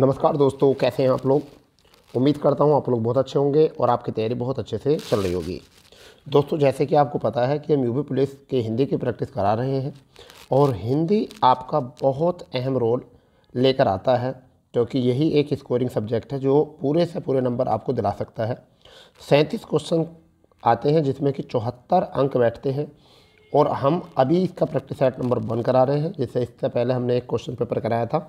नमस्कार दोस्तों कैसे हैं आप लोग उम्मीद करता हूं आप लोग बहुत अच्छे होंगे और आपकी तैयारी बहुत अच्छे से चल रही होगी दोस्तों जैसे कि आपको पता है कि हम यूपी पुलिस के हिंदी की प्रैक्टिस करा रहे हैं और हिंदी आपका बहुत अहम रोल लेकर आता है क्योंकि यही एक स्कोरिंग सब्जेक्ट है जो पूरे से पूरे नंबर आपको दिला सकता है सैंतीस क्वेश्चन आते हैं जिसमें कि चौहत्तर अंक बैठते हैं और हम अभी इसका प्रैक्टिस सेट नंबर वन करा रहे हैं जिससे इससे पहले हमने एक क्वेश्चन पेपर कराया था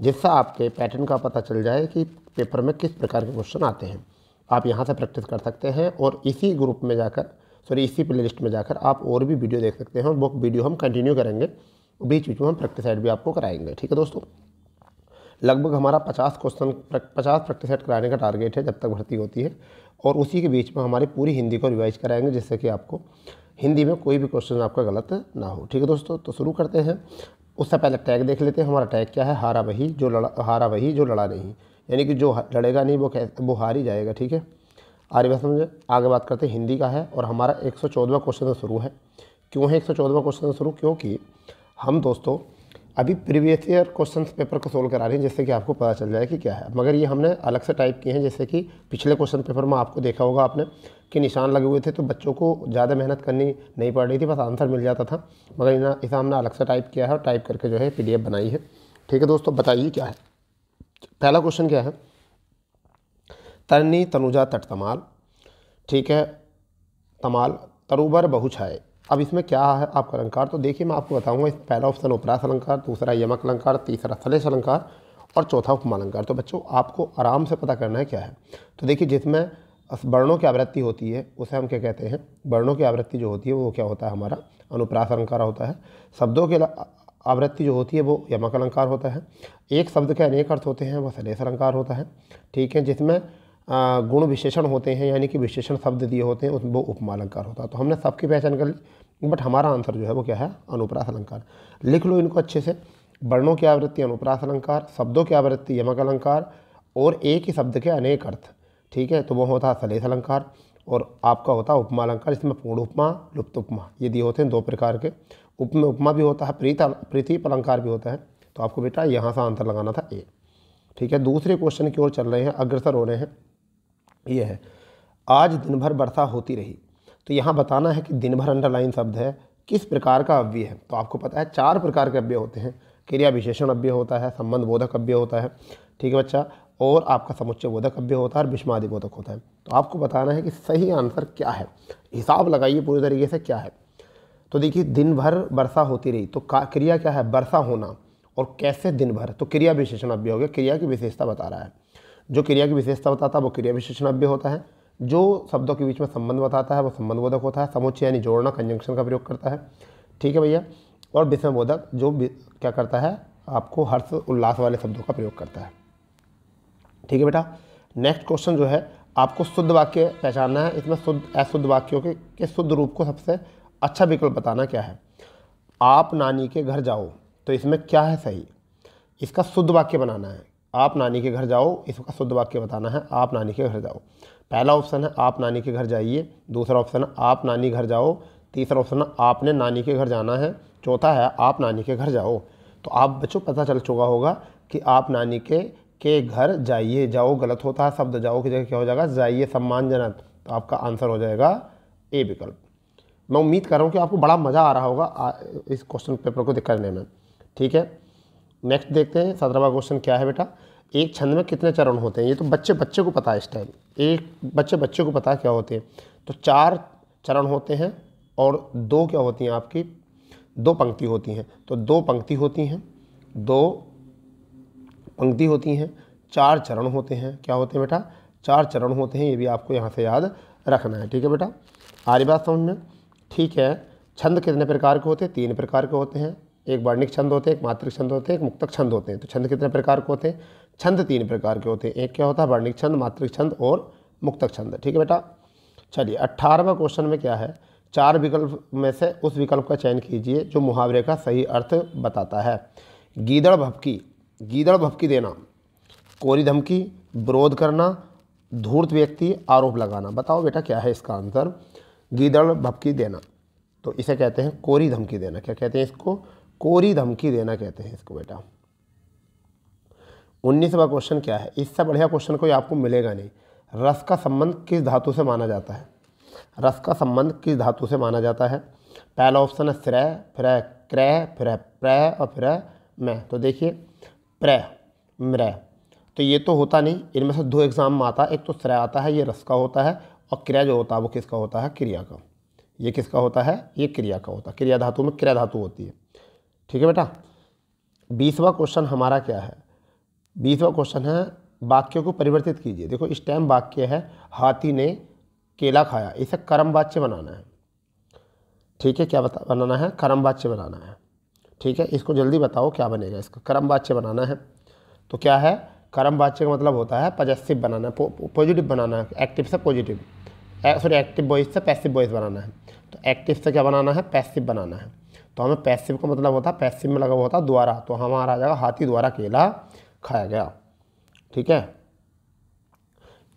जिससे आपके पैटर्न का पता चल जाए कि पेपर में किस प्रकार के क्वेश्चन आते हैं आप यहाँ से प्रैक्टिस कर सकते हैं और इसी ग्रुप में जाकर सॉरी इसी प्ले लिस्ट में जाकर आप और भी वीडियो देख सकते हैं और वो वीडियो हम कंटिन्यू करेंगे बीच बीच में हम प्रैक्टिस सेट भी आपको कराएंगे ठीक है दोस्तों लगभग हमारा पचास क्वेश्चन पचास प्रैक्टिस सेट कराने का टारगेट है जब तक भर्ती होती है और उसी के बीच में हमारी पूरी हिंदी को रिवाइज कराएंगे जिससे कि आपको हिंदी में कोई भी क्वेश्चन आपका गलत ना हो ठीक है दोस्तों तो शुरू करते हैं उससे पहले टैग देख लेते हैं हमारा टैग क्या है हारा वही जो लड़ा हारा वही जो लड़ा नहीं यानी कि जो लड़ेगा नहीं वो कैसे वो हार ही जाएगा ठीक है आगे बात समझे आगे बात करते हैं हिंदी का है और हमारा एक सौ चौदहवा क्वेश्चन से शुरू है क्यों है एक सौ चौदहवा क्वेश्चन से शुरू क्योंकि हम दोस्तों अभी प्रीवियस ईयर क्वेश्चन पेपर को सोल्व करा रहे हैं जिससे कि आपको पता चल जाए कि क्या है मगर ये हमने अलग से टाइप किए हैं जैसे कि पिछले क्वेश्चन पेपर में आपको देखा होगा आपने कि निशान लगे हुए थे तो बच्चों को ज़्यादा मेहनत करनी नहीं पड़ रही थी बस आंसर मिल जाता था मगर इना इसे हमने अलग से टाइप किया है और टाइप करके जो है पी बनाई है ठीक है दोस्तों बताइए क्या है पहला क्वेश्चन क्या है तरनी तनुजा तट तमाल ठीक है तमाल तरूबर बहु छाए अब इसमें क्या है आपका अलंकार तो देखिए मैं आपको बताऊंगा इस पहला ऑप्शन उपरास अलंकार दूसरा यमक अलंकार तीसरा सलेश अलंकार और चौथा उपमा अलंकार तो बच्चों आपको आराम से पता करना है क्या है तो देखिए जिसमें वर्णों की आवृत्ति होती है उसे हम क्या कहते हैं वर्णों की आवृत्ति जो होती है वो क्या होता है हमारा अनुप्रास अलंकार होता है शब्दों के आवृत्ति जो होती है वो यमक अलंकार होता है एक शब्द के अनेक अर्थ होते हैं वह सलेश अलंकार होता है ठीक है जिसमें गुण विशेषण होते हैं यानी कि विशेषण शब्द दिए होते हैं वो उपमा अलंकार होता है तो हमने सबकी पहचान कर ली बट हमारा आंसर जो है वो क्या है अनुप्रास अलंकार लिख लो इनको अच्छे से वर्णों की आवृत्ति अनुप्रास अलंकार शब्दों की आवृत्ति यमक अलंकार और एक ही शब्द के अनेक अर्थ ठीक है तो वो होता है सलेस अलंकार और आपका होता है उपमा अलंकार इसमें पूर्ण उपमा लुप्त उपमा ये दिए होते हैं दो प्रकार के उपमा उपमा भी होता है प्रीत प्रीतिप अलंकार भी होता है तो आपको बेटा यहाँ से आंसर लगाना था ए ठीक है दूसरे क्वेश्चन की ओर चल रहे हैं अग्रसर हो रहे हैं ये है आज दिन भर वर्षा होती रही तो यहाँ बताना है कि दिन भर अंडरलाइन शब्द है किस प्रकार का अव्यय है तो आपको पता है चार प्रकार के अव्यय होते हैं क्रिया विशेषण अव्यय होता है संबंध बोधक अव्यय होता है ठीक है बच्चा और आपका समुच्चय बोधक अव्यय होता है और विषमादि बोधक होता है तो आपको बताना है कि सही आंसर क्या है हिसाब लगाइए पूरे तरीके से क्या है तो देखिए दिन भर वर्षा होती रही तो क्रिया क्या है वर्षा होना और कैसे दिन भर तो क्रिया विशेषण अव्यय हो गया क्रिया की विशेषता बता रहा है जो क्रिया की विशेषता बताता है वो क्रिया विशेषणाभ्य होता है जो शब्दों के बीच में संबंध बताता है वो संबंध बोधक होता है समुच्चय यानी जोड़ना कंजंक्शन का प्रयोग करता है ठीक है भैया और विषम बोधक जो क्या करता है आपको हर्ष उल्लास वाले शब्दों का प्रयोग करता है ठीक है बेटा नेक्स्ट क्वेश्चन जो है आपको शुद्ध वाक्य पहचानना है इसमें शुद्ध अशुद्ध वाक्यों के, के शुद्ध रूप को सबसे अच्छा विकल्प बताना क्या है आप नानी के घर जाओ तो इसमें क्या है सही इसका शुद्ध वाक्य बनाना है आप नानी के घर जाओ इसका शुद्ध वाक्य बताना है आप नानी के घर जाओ पहला ऑप्शन है आप नानी के घर जाइए दूसरा ऑप्शन है आप नानी घर जाओ तीसरा ऑप्शन है आपने नानी के घर जाना है चौथा है आप नानी के घर जाओ तो आप बच्चों पता चल चुका होगा कि आप नानी के के घर जाइए जाओ गलत होता है शब्द जाओ की जगह क्या हो जाएगा जाइए सम्मानजनक तो आपका आंसर हो जाएगा ए विकल्प मैं उम्मीद कर रहा हूँ कि आपको बड़ा मज़ा आ रहा होगा इस क्वेश्चन पेपर को करने में ठीक है नेक्स्ट देखते हैं सत्रहवा क्वेश्चन क्या है बेटा एक छंद में कितने चरण होते हैं ये तो बच्चे बच्चे को पता है इस टाइम एक बच्चे बच्चे को पता क्या होते हैं तो चार चरण होते हैं और दो क्या होती हैं आपकी दो पंक्ति होती हैं तो दो पंक्ति होती हैं दो पंक्ति होती हैं चार चरण होते हैं क्या होते हैं बेटा चार चरण होते हैं ये भी आपको यहाँ से याद रखना है ठीक है बेटा आ रही बात समझ में ठीक है छंद कितने प्रकार के होते हैं तीन प्रकार के होते हैं एक वर्णिक छंद होते हैं एक मातृक छंद होते हैं एक मुक्तक छंद होते हैं तो छंद कितने प्रकार के होते हैं छंद तीन प्रकार के होते हैं एक क्या होता है वर्णिक छंद मात्रिक छंद और मुक्तक छंद ठीक है बेटा चलिए अट्ठारहवा क्वेश्चन में क्या है चार विकल्प में से उस विकल्प का चयन कीजिए जो मुहावरे का सही अर्थ बताता है गीदड़ भपकी गीदड़ भपकी देना कोरी धमकी विरोध करना धूर्त व्यक्ति आरोप लगाना बताओ बेटा क्या है इसका आंसर गीदड़ भपकी देना तो इसे कहते हैं कोरी धमकी देना क्या कहते हैं इसको कोरी धमकी देना कहते हैं इसको बेटा उन्नीसवा क्वेश्चन क्या है इससे बढ़िया क्वेश्चन कोई आपको मिलेगा नहीं रस का संबंध किस धातु से माना जाता है रस का संबंध किस धातु से माना जाता है पहला ऑप्शन है श्रय फिर क्रय फिर प्रय और फिर मैं तो देखिए प्रय मृय तो ये तो होता नहीं इनमें से दो एग्ज़ाम में आता एक तो श्रय आता है ये रस का होता है और क्रय जो होता है वो किसका होता है क्रिया का ये किसका होता है ये क्रिया का होता है क्रिया धातु में क्रिया धातु होती है ठीक है बेटा बीसवा क्वेश्चन हमारा क्या है बीसवा क्वेश्चन है वाक्य को परिवर्तित कीजिए देखो इस टाइम वाक्य है हाथी ने केला खाया इसे कर्म वाच्य बनाना है ठीक है क्या बता बनाना है कर्म वाच्य बनाना है ठीक है इसको जल्दी बताओ क्या बनेगा इसका कर्म वाच्य बनाना है तो क्या है कर्म वाच्य का मतलब होता है पजेसिव बनाना है पॉजिटिव बनाना है एक्टिव से पॉजिटिव सॉरी एक्टिव बॉइस से पैसिव बॉइस बनाना है तो एक्टिव से क्या बनाना है पैसिव बनाना है तो हमें पैसिव का मतलब होता है पैसिव में लगा हुआ होता है द्वारा तो हमारा आ जाएगा हाथी द्वारा केला खाया गया ठीक है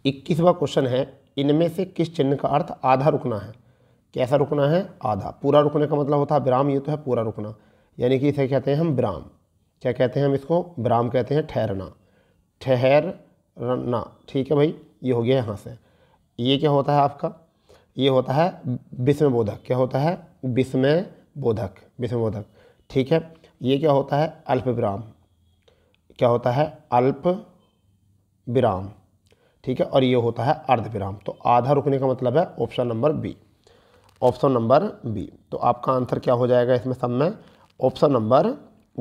इक्कीसवा क्वेश्चन है इनमें से किस चिन्ह का अर्थ आधा रुकना है कैसा रुकना है आधा पूरा रुकने का मतलब होता है विराम ये तो है पूरा रुकना यानी कि इसे कहते हैं हम विराम क्या कहते हैं हम इसको विराम कहते हैं ठहरना ठहरना ठीक है भाई ये हो गया यहाँ से ये क्या होता है आपका ये होता है विस्मय बोधक क्या होता है विस्मय बोधक विस्मय बोधक ठीक है ये क्या होता है अल्प विराम क्या होता है अल्प विराम ठीक है और ये होता है अर्ध विराम तो आधा रुकने का मतलब है option number B option number B तो आपका आंसर क्या हो जाएगा इसमें सब में ऑप्शन नंबर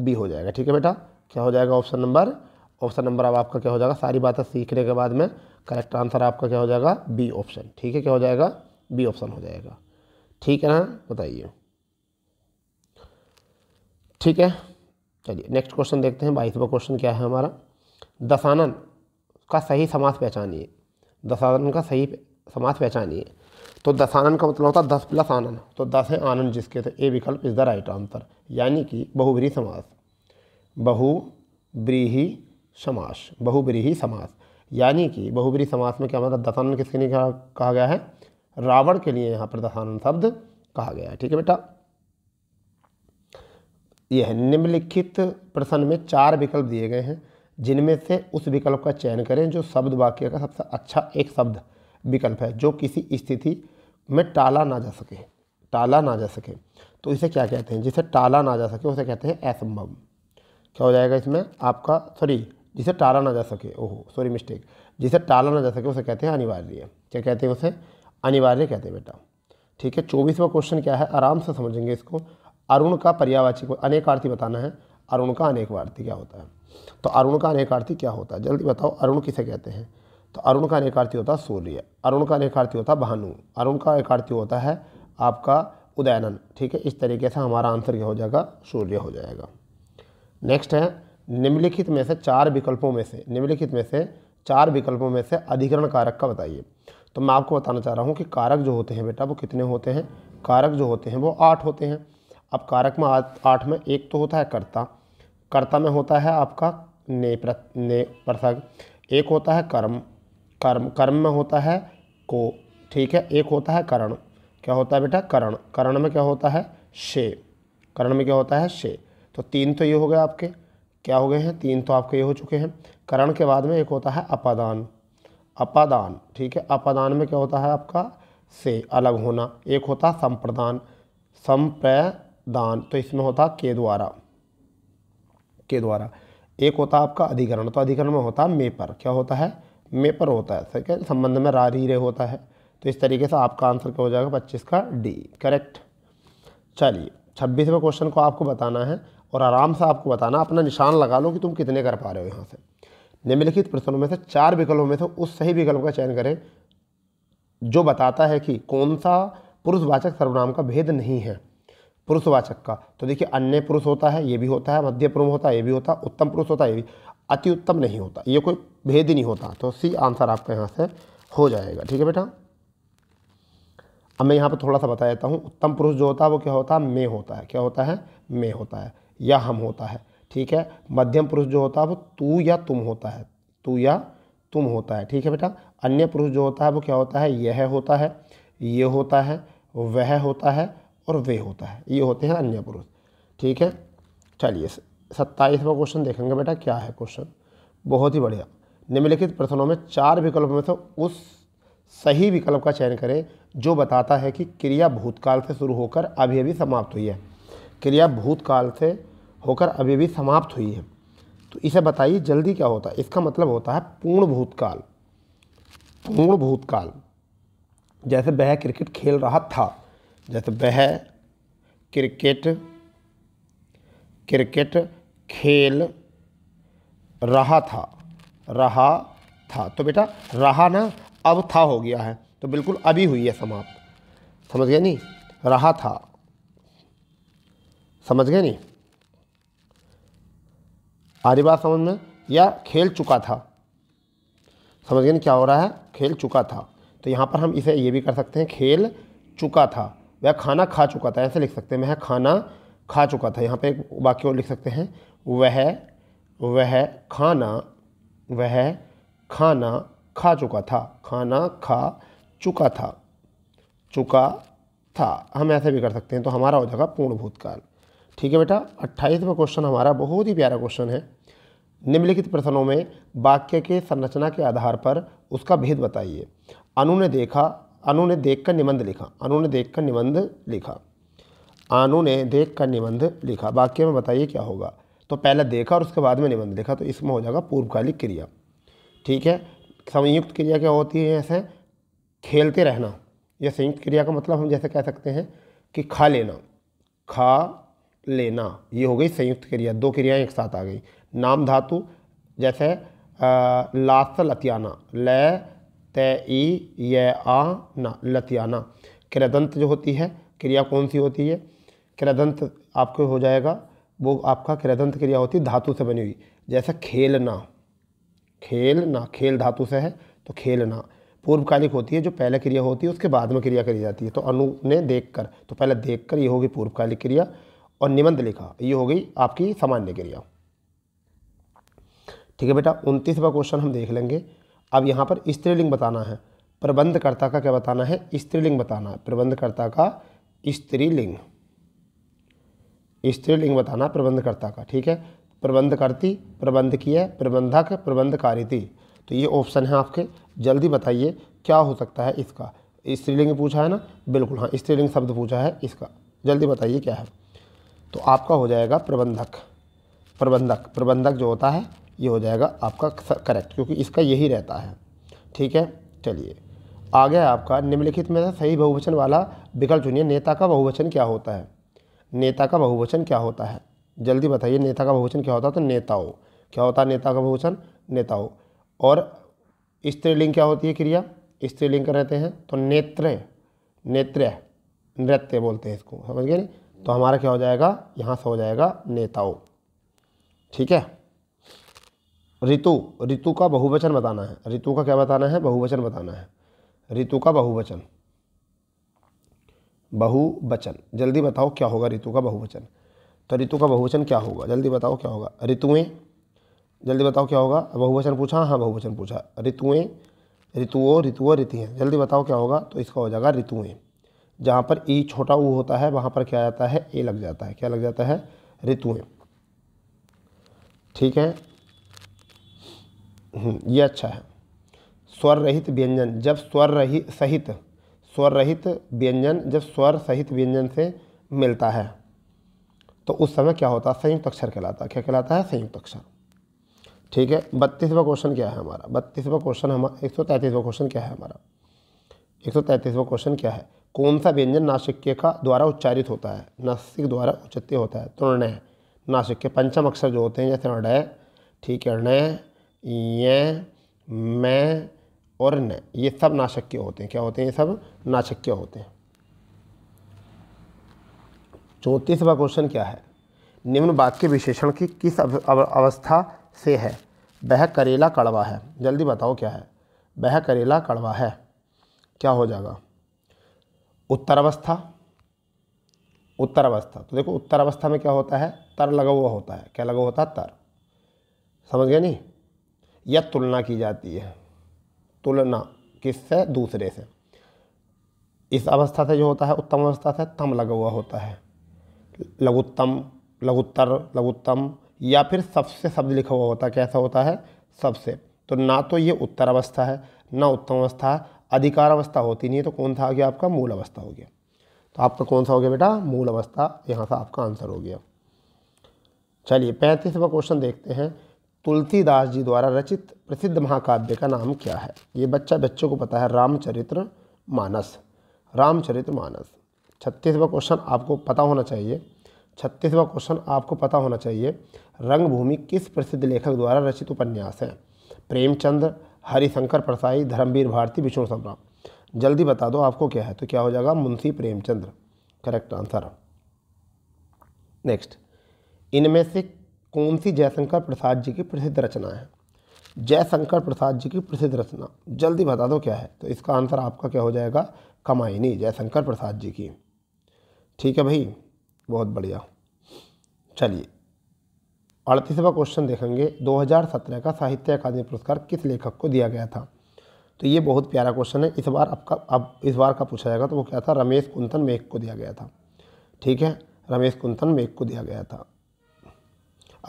बी हो जाएगा ठीक है बेटा क्या हो जाएगा ऑप्शन नंबर ऑप्शन नंबर अब आपका क्या हो जाएगा सारी बातें सीखने के बाद में करेक्ट आंसर आपका क्या हो जाएगा बी ऑप्शन ठीक है क्या हो जाएगा बी ऑप्शन हो जाएगा ठीक है ना बताइए ठीक है चलिए नेक्स्ट क्वेश्चन देखते हैं बाईसवा क्वेश्चन क्या है हमारा दशानन का सही समास पहचानिए दशानन का सही समास पहचानिए तो दशानन का मतलब होता है दस प्लस आनंद तो दस है आनंद जिसके तो ए विकल्प इज़ द राइट आंसर यानी कि बहुब्रीही समास बहुब्रीही समास बहुब्रीही समास यानी कि बहुब्री समास में क्या मतलब दसानन किसके लिए कहा गया है रावण के लिए यहाँ पर दशानन शब्द कहा गया है ठीक है बेटा यह है निम्नलिखित प्रश्न में चार विकल्प दिए गए हैं जिनमें से उस विकल्प का चयन करें जो शब्द वाक्य का सबसे अच्छा एक शब्द विकल्प है जो किसी स्थिति में टाला ना जा सके टाला ना जा सके तो इसे क्या कहते हैं जिसे टाला ना जा सके उसे कहते हैं असंभव क्या हो जाएगा इसमें आपका सॉरी जिसे टाला ना जा सके ओहो सॉरी मिस्टेक जिसे टाला ना जा सके उसे कहते हैं अनिवार्य क्या कहते हैं उसे अनिवार्य कहते हैं बेटा ठीक है चौबीसवा क्वेश्चन क्या है आराम से समझेंगे इसको अरुण का पर्यावाची को अनेकार्थी बताना है अरुण का अनेकवार्थी क्या होता है तो अरुण का अनेकार्थी क्या होता है जल्दी बताओ अरुण किसे कहते हैं तो अरुण का अनेकार्थी होता है सूर्य अरुण का अनेकार्थी होता है भानु अरुण का अनेकार्थी होता है आपका उदयनन ठीक है इस तरीके से हमारा आंसर क्या हो जाएगा सूर्य हो जाएगा नेक्स्ट है निम्नलिखित में से चार विकल्पों में से निम्नलिखित में से चार विकल्पों में से अधिकरण कारक का बताइए तो मैं आपको बताना चाह रहा हूँ कि कारक जो होते हैं बेटा वो कितने होते हैं कारक जो होते हैं वो आठ होते हैं अब कारक में आठ में एक तो होता है कर्ता कर्ता में होता है आपका ने प्र ने पृथक एक होता है कर्म कर्म कर्म में होता है को ठीक है एक होता है करण क्या होता है बेटा करण करण में क्या होता है शे करण में क्या होता है शे तो तीन तो ये हो गए आपके क्या हो गए हैं तीन तो आपके ये हो चुके हैं करण के बाद में एक होता है अपादान अपादान ठीक है अपादान में क्या होता है आपका से अलग होना एक होता है संप्रदान संप्र दान तो इसमें होता के द्वारा के द्वारा एक होता आपका अधिकरण तो अधिकरण में होता मेपर क्या होता है मेपर होता है ठीक है संबंध में रारी रे होता है तो इस तरीके से आपका आंसर क्या हो जाएगा पच्चीस का डी करेक्ट चलिए छब्बीसवें क्वेश्चन को आपको बताना है और आराम से आपको बताना अपना निशान लगा लो कि तुम कितने कर पा रहे हो यहाँ से निम्नलिखित प्रश्नों में से चार विकल्पों में से उस सही विकल्प का चयन करें जो बताता है कि कौन सा पुरुषवाचक सर्वनाम का भेद नहीं है पुरुषवाचक का तो देखिए अन्य पुरुष होता है ये भी होता है मध्य पुरुष होता है ये भी होता है उत्तम पुरुष होता है ये भी अति उत्तम नहीं होता ये कोई भेद ही नहीं होता तो सी आंसर आपका यहाँ से हो जाएगा ठीक है बेटा अब मैं यहाँ पर थोड़ा सा बता देता हूँ उत्तम पुरुष जो होता है वो क्या होता है मे होता है क्या होता है मे होता है या हम होता है ठीक है मध्यम पुरुष जो होता है वो तू या तुम होता है तू या तुम होता है ठीक है बेटा अन्य पुरुष जो होता है वो क्या होता है यह होता है ये होता है वह होता है और वे होता है ये होते हैं अन्य पुरुष ठीक है चलिए सत्ताईसवा क्वेश्चन देखेंगे बेटा क्या है क्वेश्चन बहुत ही बढ़िया निम्नलिखित प्रश्नों में चार विकल्प में से उस सही विकल्प का चयन करें जो बताता है कि क्रिया भूतकाल से शुरू होकर अभी अभी समाप्त हुई है क्रिया भूतकाल से होकर अभी अभी समाप्त हुई है तो इसे बताइए जल्दी क्या होता है इसका मतलब होता है पूर्ण भूतकाल पूर्ण भूतकाल जैसे वह क्रिकेट खेल रहा था जैसे वह क्रिकेट क्रिकेट खेल रहा था रहा था तो बेटा रहा ना अब था हो गया है तो बिल्कुल अभी हुई है समाप्त समझ गए नहीं रहा था समझ गए नहीं आधी बात समझ में या खेल चुका था समझ गए नहीं क्या हो रहा है खेल चुका था तो यहाँ पर हम इसे ये भी कर सकते हैं खेल चुका था वह खाना खा चुका था ऐसे लिख सकते हैं वह खाना खा चुका था यहाँ पे एक वाक्य लिख सकते हैं वह वह खाना वह खाना खा चुका था खाना खा चुका था चुका था हम ऐसे भी कर सकते हैं तो हमारा हो जाएगा पूर्ण भूतकाल ठीक है बेटा अट्ठाईसवा क्वेश्चन हमारा बहुत ही प्यारा क्वेश्चन है निम्नलिखित प्रश्नों में वाक्य के संरचना के आधार पर उसका भेद बताइए अनु ने देखा अनु ने देखकर निबंध लिखा अनु ने देखकर निबंध लिखा अनु ने देखकर निबंध लिखा वाक्य में बताइए क्या होगा तो पहले देखा और उसके बाद में निबंध लिखा तो इसमें हो जाएगा पूर्वकालिक क्रिया ठीक है संयुक्त क्रिया क्या होती है ऐसे खेलते रहना यह संयुक्त क्रिया का मतलब हम जैसे कह सकते हैं कि खा लेना खा लेना ये हो गई संयुक्त क्रिया दो क्रियाएं एक साथ आ गई नाम धातु जैसे लास्त लतियाना लय तय ई य आ ना लतियाना क्रदंत जो होती है क्रिया कौन सी होती है क्रदंत आपके हो जाएगा वो आपका क्रदंत क्रिया होती है धातु से बनी हुई जैसा खेलना खेलना खेल धातु से है तो खेलना पूर्वकालिक होती है जो पहले क्रिया होती है उसके बाद में क्रिया करी जाती है तो अनु ने देख कर तो पहले देख कर ये होगी पूर्वकालिक क्रिया और निबंध लिखा ये हो गई आपकी सामान्य क्रिया ठीक है बेटा उनतीसवा क्वेश्चन हम देख लेंगे अब यहाँ पर स्त्रीलिंग बताना है प्रबंधकर्ता का क्या बताना है स्त्रीलिंग बताना है प्रबंधकर्ता का स्त्रीलिंग स्त्रीलिंग बताना प्रबंधकर्ता का ठीक है प्रबंधकर्ती प्रबंधकीय प्रबंधक प्रबंधकारिति तो ये ऑप्शन है आपके जल्दी बताइए क्या हो सकता है इसका स्त्रीलिंग पूछा है ना बिल्कुल हाँ स्त्रीलिंग शब्द पूछा है इसका जल्दी बताइए क्या है तो आपका हो जाएगा प्रबंधक प्रबंधक प्रबंधक जो होता है ये हो जाएगा आपका करेक्ट क्योंकि इसका यही रहता है ठीक है चलिए आ गया आपका निम्नलिखित में सही बहुवचन वाला विकल्प चुनिए नेता का बहुवचन क्या होता है नेता का बहुवचन क्या होता है जल्दी बताइए नेता का बहुवचन क्या होता है तो नेताओं क्या होता है नेता का बहुवचन नेताओं और स्त्रीलिंग क्या होती है क्रिया स्त्रीलिंग रहते हैं तो नेत्र नेत्र नृत्य बोलते हैं इसको समझ गए तो हमारा क्या हो जाएगा यहाँ से हो जाएगा नेताओं ठीक है ऋतु ऋतु का बहुवचन बताना है ऋतु का क्या बताना है बहुवचन बताना है ऋतु का बहुवचन बहुवचन जल्दी बताओ क्या होगा ऋतु का बहुवचन तो ऋतु का बहुवचन क्या होगा जल्दी बताओ क्या होगा ऋतुएं जल्दी बताओ क्या होगा बहुवचन पूछा हाँ बहुवचन पूछा ऋतुएं ऋतुओ ऋतुओं ऋतियाँ जल्दी बताओ क्या होगा तो इसका हो जाएगा ऋतुएं जहाँ पर ई छोटा ऊ होता है वहाँ पर क्या जाता है ए लग जाता है क्या लग जाता है ऋतुएं ठीक है हम्म, ये अच्छा है स्वर रहित व्यंजन जब स्वर रही सहित स्वर रहित व्यंजन जब स्वर सहित व्यंजन से मिलता है तो उस समय क्या होता है संयुक्त अक्षर कहलाता है क्या कहलाता है संयुक्त अक्षर ठीक है बत्तीसवा क्वेश्चन क्या है हमारा बत्तीसवा क्वेश्चन हमारा एक सौ तैंतीसवा क्वेश्चन क्या है हमारा एक सौ तैंतीसवा क्वेश्चन क्या है कौन सा व्यंजन नासिक्य का द्वारा उच्चारित होता है नासिक द्वारा उच्चित होता है तो नासिक के पंचम अक्षर जो होते हैं जैसे अणय ठीक है अणय ये मैं और न ये सब नाशक्य होते हैं क्या होते हैं ये सब नाशक्य होते हैं चौंतीसवा क्वेश्चन क्या है निम्न वाक्य विशेषण की किस अव, अवस्था से है वह करेला कड़वा है जल्दी बताओ क्या है वह करेला कड़वा है क्या हो जाएगा उत्तर अवस्था उत्तर अवस्था तो देखो उत्तर अवस्था में क्या होता है तर लगा हुआ होता है क्या लगा हुआ होता है तर समझ गया नहीं या तुलना की जाती है तुलना किससे दूसरे से इस अवस्था से जो होता है उत्तम अवस्था से तम लगा हुआ होता है लघुत्तम लघुत्तर लघुत्तम या फिर सबसे शब्द लिखा हुआ होता है कैसा होता है सबसे तो ना तो ये उत्तर अवस्था है ना उत्तम अवस्था अधिकार अवस्था होती नहीं है तो कौन सा आ गया आपका मूल अवस्था हो गया तो आपका कौन सा हो गया बेटा मूल अवस्था यहाँ से आपका आंसर हो गया चलिए पैंतीसवा क्वेश्चन देखते हैं तुलसीदास जी द्वारा रचित प्रसिद्ध महाकाव्य का नाम क्या है ये बच्चा बच्चों को पता है रामचरित्र मानस रामचरित्र मानस छत्तीसवा क्वेश्चन आपको पता होना चाहिए छत्तीसवा क्वेश्चन आपको पता होना चाहिए रंगभूमि किस प्रसिद्ध लेखक द्वारा रचित उपन्यास है प्रेमचंद्र हरिशंकर प्रसाई धर्मवीर भारती विष्णु सम्राम जल्दी बता दो आपको क्या है तो क्या हो जाएगा Munshi Premchandra correct answer next इनमें से कौन सी जयशंकर प्रसाद जी की प्रसिद्ध रचना है जयशंकर प्रसाद जी की प्रसिद्ध रचना जल्दी बता दो क्या है तो इसका आंसर आपका क्या हो जाएगा कमाइनी जयशंकर प्रसाद जी की ठीक है भाई बहुत बढ़िया चलिए अड़तीसवा क्वेश्चन देखेंगे 2017 का साहित्य अकादमी पुरस्कार किस लेखक को दिया गया था तो ये बहुत प्यारा क्वेश्चन है इस बार आपका अब इस बार का पूछा जाएगा तो वो क्या था रमेश कुंतन मेघ को दिया गया था ठीक है रमेश कुंतन मेघ को दिया गया था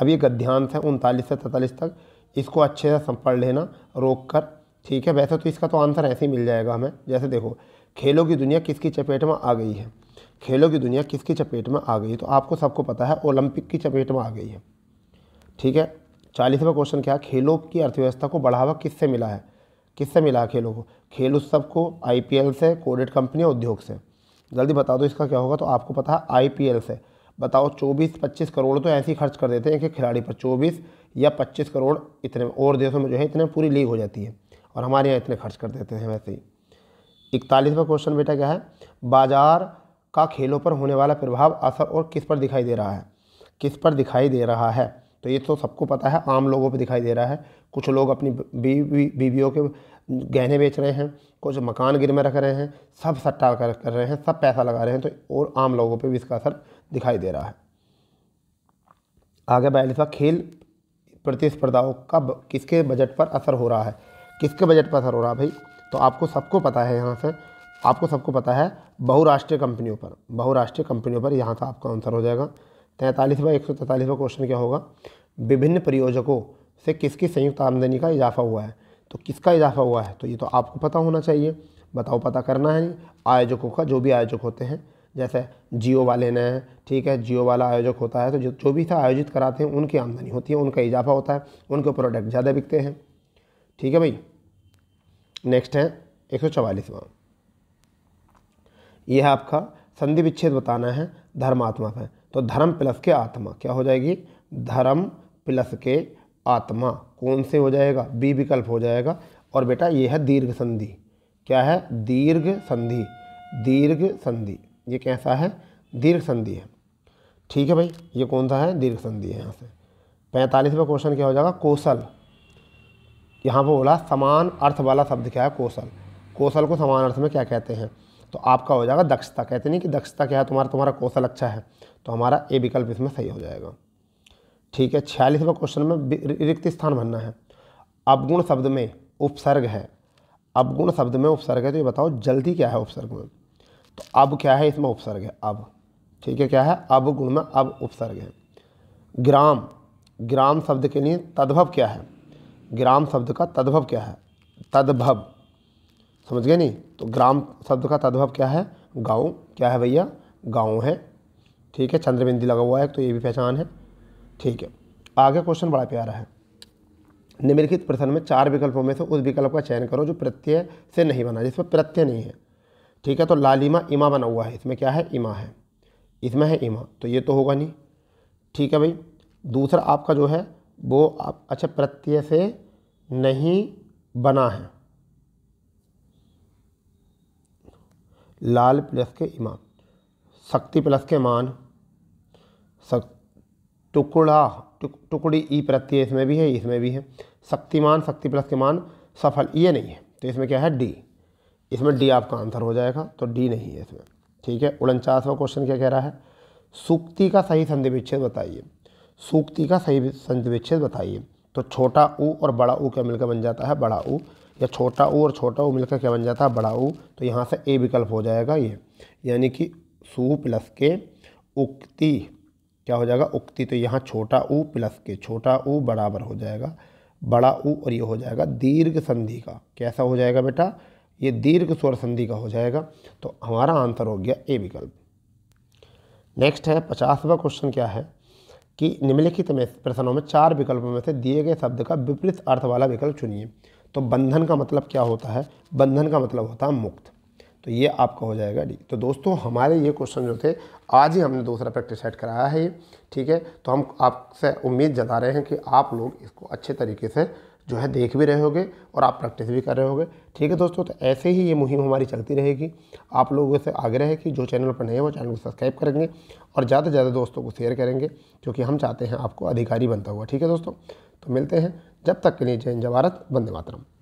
अब ये गद्यांश है उनतालीस से तैंतालीस तक इसको अच्छे से पढ़ लेना रोक कर ठीक है वैसे तो इसका तो आंसर ऐसे ही मिल जाएगा हमें जैसे देखो खेलों की दुनिया किसकी चपेट में आ गई है खेलों की दुनिया किसकी चपेट में आ गई तो आपको सबको पता है ओलंपिक की चपेट में आ गई है ठीक है चालीसवा क्वेश्चन क्या खेलों की अर्थव्यवस्था को बढ़ावा किससे मिला है किससे मिला है खेलों को खेल उत्सव को एल से कोडेड कंपनी उद्योग से जल्दी बता दो इसका क्या होगा तो आपको पता है एल से बताओ 24-25 करोड़ तो ऐसे ही खर्च कर देते हैं कि खिलाड़ी पर 24 या 25 करोड़ इतने और देशों में जो है इतने पूरी लीग हो जाती है और हमारे यहाँ इतने खर्च कर देते हैं वैसे ही इकतालीसवा क्वेश्चन बेटा क्या है बाजार का खेलों पर होने वाला प्रभाव असर और किस पर दिखाई दे रहा है किस पर दिखाई दे रहा है तो ये तो सबको पता है आम लोगों पर दिखाई दे रहा है कुछ लोग अपनी बीवी बीवियों के गहने बेच रहे हैं कुछ मकान गिर में रख रहे हैं सब सट्टा कर कर रहे हैं सब पैसा लगा रहे हैं तो और आम लोगों पे भी इसका असर दिखाई दे रहा है आगे बायलिफा खेल प्रतिस्पर्धाओं कब किसके बजट पर असर हो रहा है किसके बजट पर असर हो रहा है भाई तो आपको सबको पता है यहाँ से आपको सबको पता है बहुराष्ट्रीय कंपनियों पर बहुराष्ट्रीय कंपनियों पर यहाँ का आपका आंसर हो जाएगा तैंतालीसवा एक सौ तैंतालीसवा क्वेश्चन क्या होगा विभिन्न परियोजकों से किसकी संयुक्त आमदनी का इजाफा हुआ है तो किसका इजाफा हुआ है तो ये तो आपको पता होना चाहिए बताओ पता करना है आयोजकों का जो भी आयोजक होते हैं जैसे जियो वाले ने ठीक है जियो वाला आयोजक होता है तो जो जो भी था आयोजित कराते हैं उनकी आमदनी होती है उनका इजाफा होता है उनके प्रोडक्ट ज़्यादा बिकते हैं ठीक है भाई नेक्स्ट है एक सौ चवालीसवा यह आपका संधि विच्छेद बताना है धर्मात्मा पर तो धर्म प्लस के आत्मा क्या हो जाएगी धर्म प्लस के आत्मा कौन से हो जाएगा बी विकल्प हो जाएगा और बेटा यह है दीर्घ संधि क्या है दीर्घ संधि दीर्घ संधि ये कैसा है दीर्घ संधि है ठीक है भाई ये कौन सा है दीर्घ संधि है यहाँ से पैंतालीसवा क्वेश्चन क्या हो जाएगा कौशल यहाँ पर बोला समान अर्थ वाला शब्द क्या है कौशल कौशल को समान अर्थ में क्या कहते हैं तो आपका हो जाएगा दक्षता कहते नहीं कि दक्षता क्या है तुम्हारा तुम्हारा कौशल अच्छा है तो हमारा ए विकल्प इसमें सही हो जाएगा ठीक है छियालीसवा क्वेश्चन में रिक्त स्थान भरना है अवगुण शब्द में उपसर्ग है अवगुण शब्द में उपसर्ग है तो ये बताओ जल्दी क्या है उपसर्ग में तो अब क्या है इसमें उपसर्ग है अब ठीक है क्या है अब गुण में अब उपसर्ग है ग्राम ग्राम शब्द के लिए तद्भव क्या है ग्राम शब्द का तद्भव क्या है तद्भव समझ गए नहीं तो ग्राम शब्द का तद्भव क्या है गाँव क्या है भैया गाँव है ठीक है चंद्रबिंदी लगा हुआ है तो ये भी पहचान है ठीक है आगे क्वेश्चन बड़ा प्यारा है निम्नलिखित प्रश्न में चार विकल्पों में से उस विकल्प का चयन करो जो प्रत्यय से नहीं बना जिसमें प्रत्यय नहीं है ठीक है तो लालिमा इमा बना हुआ है इसमें क्या है इमा है इसमें है इमा तो ये तो होगा नहीं ठीक है भाई दूसरा आपका जो है वो आप अच्छा प्रत्यय से नहीं बना है लाल प्लस के इमा शक्ति प्लस के मान सक टुकड़ा टुक, टुकड़ी ई प्रत्यय इसमें भी है इसमें भी है शक्तिमान शक्ति प्लस के मान सफल ये नहीं है तो इसमें क्या है डी इसमें डी आपका आंसर हो जाएगा तो डी नहीं है इसमें ठीक है उनचासवा क्वेश्चन क्या कह रहा है सूक्ति का सही संधि विच्छेद बताइए सूक्ति का सही संधि विच्छेद बताइए तो छोटा ऊ और बड़ा ऊ क्या मिलकर बन जाता है बड़ा ऊ या छोटा ऊ और छोटा ऊ मिलकर क्या बन जाता है बड़ा ऊ तो यहाँ से ए विकल्प हो जाएगा ये यानी कि सू प्लस के उक्ति क्या हो जाएगा उक्ति तो यहाँ छोटा ऊ प्लस के छोटा ऊ बराबर हो जाएगा बड़ा ऊ और ये हो जाएगा दीर्घ संधि का कैसा हो जाएगा बेटा ये दीर्घ स्वर संधि का हो जाएगा तो हमारा आंसर हो गया ए विकल्प नेक्स्ट है पचासवा क्वेश्चन क्या है कि निम्नलिखित में प्रश्नों में चार विकल्पों में से दिए गए शब्द का विपरीत अर्थ वाला विकल्प चुनिए तो बंधन का मतलब क्या होता है बंधन का मतलब होता है मुक्त तो ये आपका हो जाएगा डी तो दोस्तों हमारे ये क्वेश्चन जो थे आज ही हमने दूसरा प्रैक्टिस सेट कराया है ये ठीक है तो हम आपसे उम्मीद जता रहे हैं कि आप लोग इसको अच्छे तरीके से जो है देख भी रहे होगे और आप प्रैक्टिस भी कर रहे होगे ठीक है दोस्तों तो ऐसे ही ये मुहिम हमारी चलती रहेगी आप लोगों से आग्रह है कि जो चैनल पर नए हैं वो चैनल को सब्सक्राइब करेंगे और ज़्यादा से ज़्यादा दोस्तों को शेयर करेंगे क्योंकि हम चाहते हैं आपको अधिकारी बनता हुआ ठीक है दोस्तों तो मिलते हैं जब तक के लिए जय जवारत बंदे वंदे मातरम